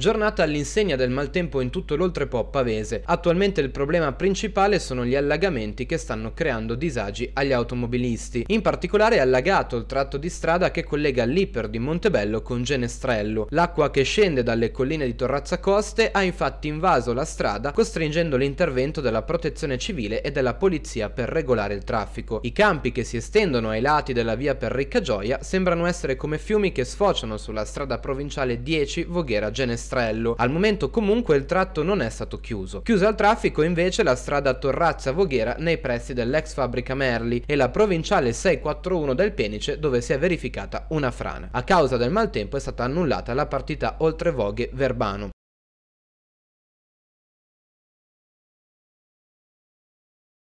Giornata all'insegna del maltempo in tutto l'oltrepo pavese. Attualmente il problema principale sono gli allagamenti che stanno creando disagi agli automobilisti. In particolare è allagato il tratto di strada che collega l'Iper di Montebello con Genestrello. L'acqua che scende dalle colline di Torrazza Coste ha infatti invaso la strada costringendo l'intervento della protezione civile e della polizia per regolare il traffico. I campi che si estendono ai lati della via per Riccagioia sembrano essere come fiumi che sfociano sulla strada provinciale 10 Voghera Genestrello finestrello. Al momento comunque il tratto non è stato chiuso. Chiusa al traffico invece la strada Torrazza-Voghera nei pressi dell'ex fabbrica Merli e la provinciale 641 del Penice dove si è verificata una frana. A causa del maltempo è stata annullata la partita oltre Voghe-Verbano.